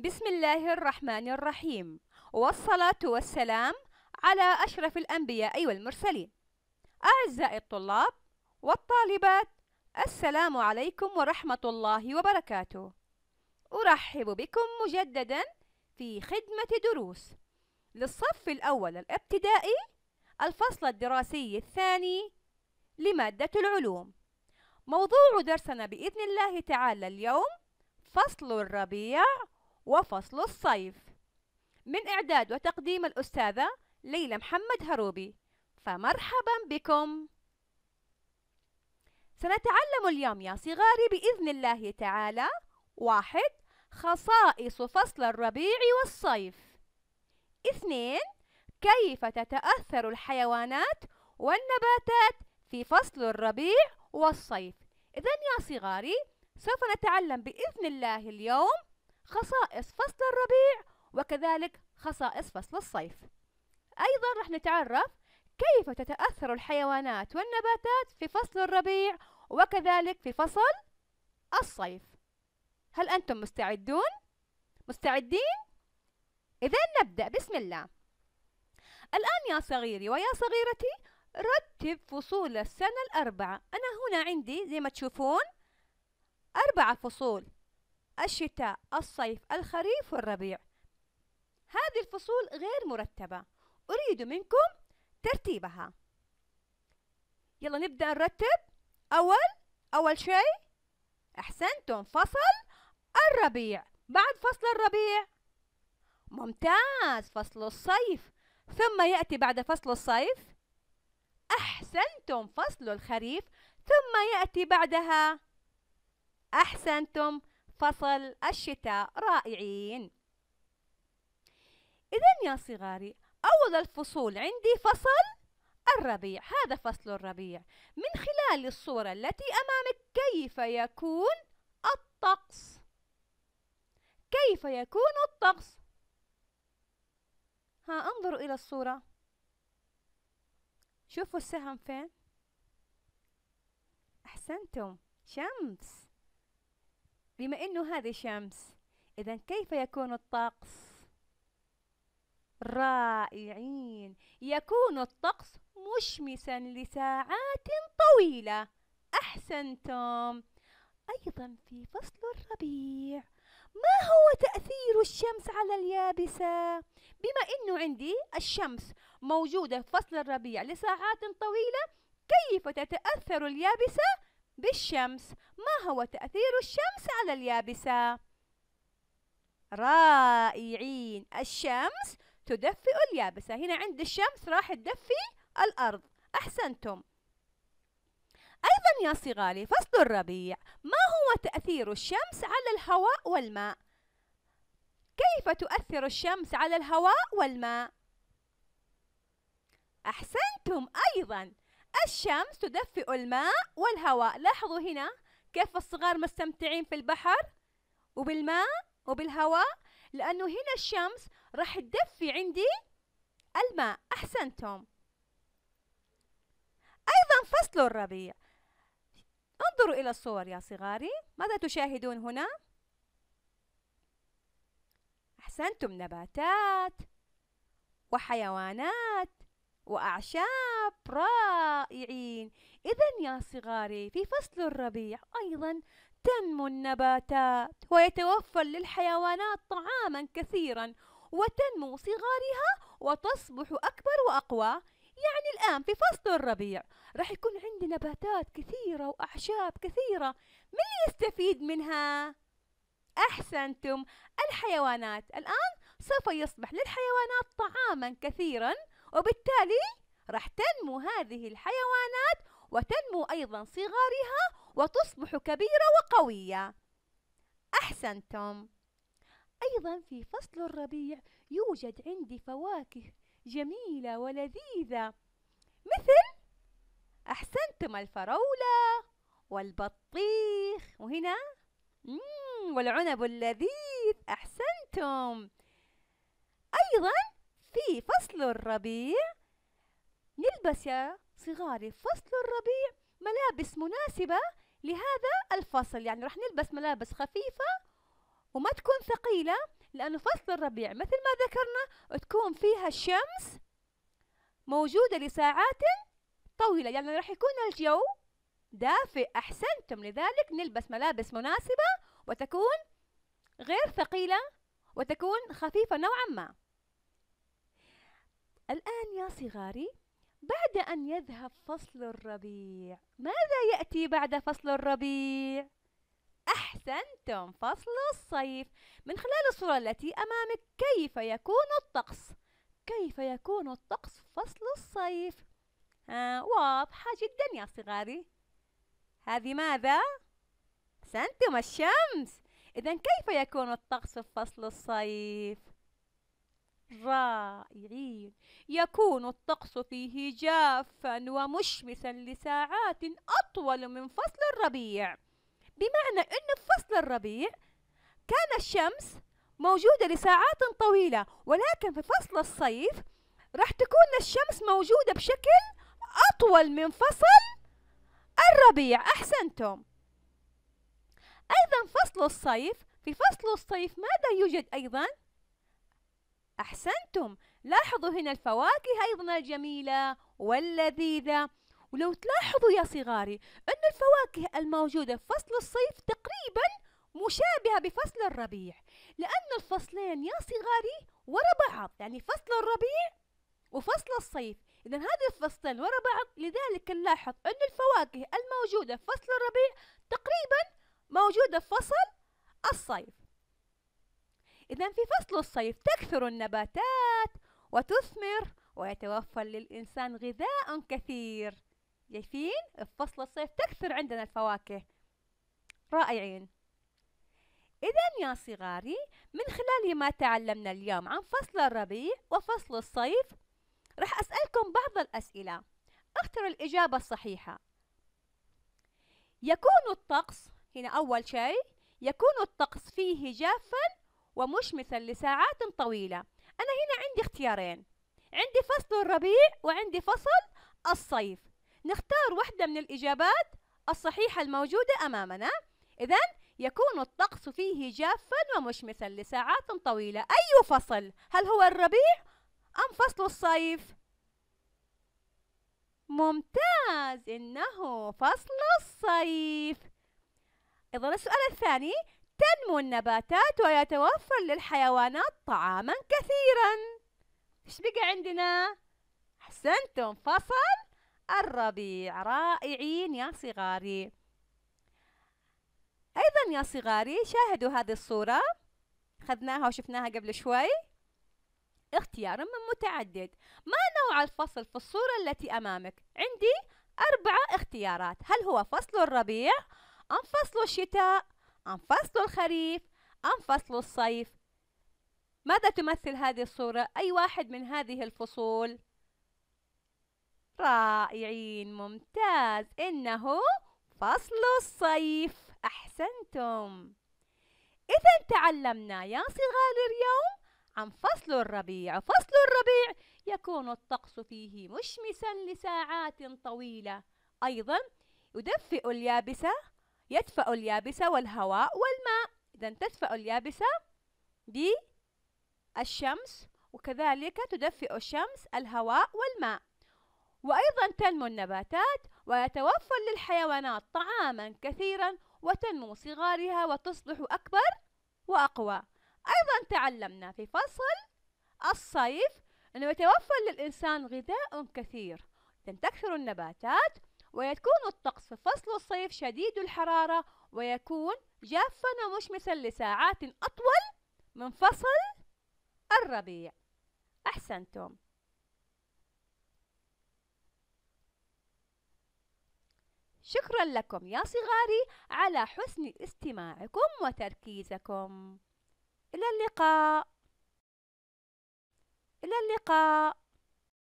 بسم الله الرحمن الرحيم والصلاة والسلام على أشرف الأنبياء والمرسلين أعزائي الطلاب والطالبات السلام عليكم ورحمة الله وبركاته أرحب بكم مجددا في خدمة دروس للصف الأول الابتدائي الفصل الدراسي الثاني لمادة العلوم موضوع درسنا بإذن الله تعالى اليوم فصل الربيع وفصل الصيف من إعداد وتقديم الأستاذة ليلى محمد هروبي فمرحبا بكم سنتعلم اليوم يا صغاري بإذن الله تعالى واحد خصائص فصل الربيع والصيف اثنين كيف تتأثر الحيوانات والنباتات في فصل الربيع والصيف إذا يا صغاري سوف نتعلم بإذن الله اليوم خصائص فصل الربيع وكذلك خصائص فصل الصيف أيضا رح نتعرف كيف تتأثر الحيوانات والنباتات في فصل الربيع وكذلك في فصل الصيف هل أنتم مستعدون؟ مستعدين؟ إذا نبدأ بسم الله الآن يا صغيري ويا صغيرتي رتب فصول السنة الأربعة أنا هنا عندي زي ما تشوفون أربعة فصول الشتاء الصيف الخريف والربيع هذه الفصول غير مرتبة أريد منكم ترتيبها يلا نبدأ نرتب أول أول شيء أحسنتم فصل الربيع بعد فصل الربيع ممتاز فصل الصيف ثم يأتي بعد فصل الصيف أحسنتم فصل الخريف ثم يأتي بعدها أحسنتم فصل الشتاء رائعين إذا يا صغاري أول الفصول عندي فصل الربيع هذا فصل الربيع من خلال الصورة التي أمامك كيف يكون الطقس كيف يكون الطقس ها انظروا إلى الصورة شوفوا السهم فين أحسنتم شمس بما أنه هذه شمس إذا كيف يكون الطقس؟ رائعين يكون الطقس مشمسا لساعات طويلة أحسنتم أيضا في فصل الربيع ما هو تأثير الشمس على اليابسة؟ بما أنه عندي الشمس موجودة في فصل الربيع لساعات طويلة كيف تتأثر اليابسة بالشمس ما هو تأثير الشمس على اليابسة؟ رائعين الشمس تدفئ اليابسة هنا عند الشمس راح تدفي الأرض أحسنتم أيضا يا صغاري فصل الربيع ما هو تأثير الشمس على الهواء والماء؟ كيف تؤثر الشمس على الهواء والماء؟ أحسنتم أيضا الشمس تدفئ الماء والهواء لاحظوا هنا كيف الصغار مستمتعين في البحر وبالماء وبالهواء لأنه هنا الشمس راح تدفي عندي الماء أحسنتم أيضا فصل الربيع انظروا إلى الصور يا صغاري ماذا تشاهدون هنا؟ أحسنتم نباتات وحيوانات وأعشاب رائعين إذا يا صغاري في فصل الربيع أيضا تنمو النباتات ويتوفر للحيوانات طعاما كثيرا وتنمو صغارها وتصبح أكبر وأقوى يعني الآن في فصل الربيع راح يكون عندي نباتات كثيرة وأعشاب كثيرة من يستفيد منها؟ أحسنتم الحيوانات الآن سوف يصبح للحيوانات طعاما كثيرا وبالتالي راح تنمو هذه الحيوانات وتنمو أيضا صغارها وتصبح كبيرة وقوية أحسنتم أيضا في فصل الربيع يوجد عندي فواكه جميلة ولذيذة مثل أحسنتم الفراولة والبطيخ وهنا والعنب اللذيذ أحسنتم أيضا في فصل الربيع نلبس يا صغاري فصل الربيع ملابس مناسبة لهذا الفصل يعني راح نلبس ملابس خفيفة وما تكون ثقيلة لأنه فصل الربيع مثل ما ذكرنا تكون فيها الشمس موجودة لساعات طويلة يعني راح يكون الجو دافئ أحسنتم لذلك نلبس ملابس مناسبة وتكون غير ثقيلة وتكون خفيفة نوعا ما الآن يا صغاري بعد أن يذهب فصل الربيع ماذا يأتي بعد فصل الربيع؟ أحسنتم فصل الصيف من خلال الصورة التي أمامك كيف يكون الطقس؟ كيف يكون الطقس فصل الصيف؟ آه واضحة جدا يا صغاري هذه ماذا؟ أحسنتم الشمس إذا كيف يكون الطقس في فصل الصيف؟ رائعين يكون الطقس فيه جافا ومشمسا لساعات أطول من فصل الربيع بمعنى أن في فصل الربيع كان الشمس موجودة لساعات طويلة ولكن في فصل الصيف راح تكون الشمس موجودة بشكل أطول من فصل الربيع أحسنتم أيضا فصل الصيف في فصل الصيف ماذا يوجد أيضا؟ أحسنتم لاحظوا هنا الفواكه أيضا الجميلة واللذيذة ولو تلاحظوا يا صغاري أن الفواكه الموجودة في فصل الصيف تقريبا مشابهة بفصل الربيع لأن الفصلين يا صغاري ورا بعض يعني فصل الربيع وفصل الصيف إذا هذه الفصلين ورا بعض لذلك نلاحظ أن الفواكه الموجودة في فصل الربيع تقريبا موجودة في فصل الصيف إذا في فصل الصيف تكثر النباتات وتثمر ويتوفر للإنسان غذاء كثير جايفين في فصل الصيف تكثر عندنا الفواكه رائعين إذا يا صغاري من خلال ما تعلمنا اليوم عن فصل الربيع وفصل الصيف راح أسألكم بعض الأسئلة اختروا الإجابة الصحيحة يكون الطقس هنا أول شيء يكون الطقس فيه جافا ومشمسا لساعات طويلة أنا هنا عندي اختيارين عندي فصل الربيع وعندي فصل الصيف نختار واحدة من الإجابات الصحيحة الموجودة أمامنا إذا يكون الطقس فيه جافا ومشمسا لساعات طويلة أي فصل؟ هل هو الربيع أم فصل الصيف؟ ممتاز إنه فصل الصيف إذا السؤال الثاني تنمو النباتات ويتوفر للحيوانات طعاما كثيرا ايش بقى عندنا احسنتم فصل الربيع رائعين يا صغاري ايضا يا صغاري شاهدوا هذه الصوره اخذناها وشفناها قبل شوي اختيار من متعدد ما نوع الفصل في الصورة التي أمامك؟ عندي أربعة اختيارات هل هو فصل الربيع أم فصل الشتاء أم فصل الخريف أم فصل الصيف ماذا تمثل هذه الصورة أي واحد من هذه الفصول رائعين ممتاز إنه فصل الصيف أحسنتم إذا تعلمنا يا صغار اليوم عن فصل الربيع فصل الربيع يكون الطقس فيه مشمسا لساعات طويلة أيضا يدفئ اليابسة يدفأ اليابسة والهواء والماء إذا تدفأ اليابسة بالشمس وكذلك تدفئ الشمس الهواء والماء وأيضا تنمو النباتات ويتوفر للحيوانات طعاما كثيرا وتنمو صغارها وتصبح أكبر وأقوى أيضا تعلمنا في فصل الصيف أنه يتوفر للإنسان غذاء كثير إذا تكثر النباتات ويكون الطقس في فصل الصيف شديد الحرارة ويكون جافا ومشمسا لساعات أطول من فصل الربيع أحسنتم شكرا لكم يا صغاري على حسن استماعكم وتركيزكم إلى اللقاء إلى اللقاء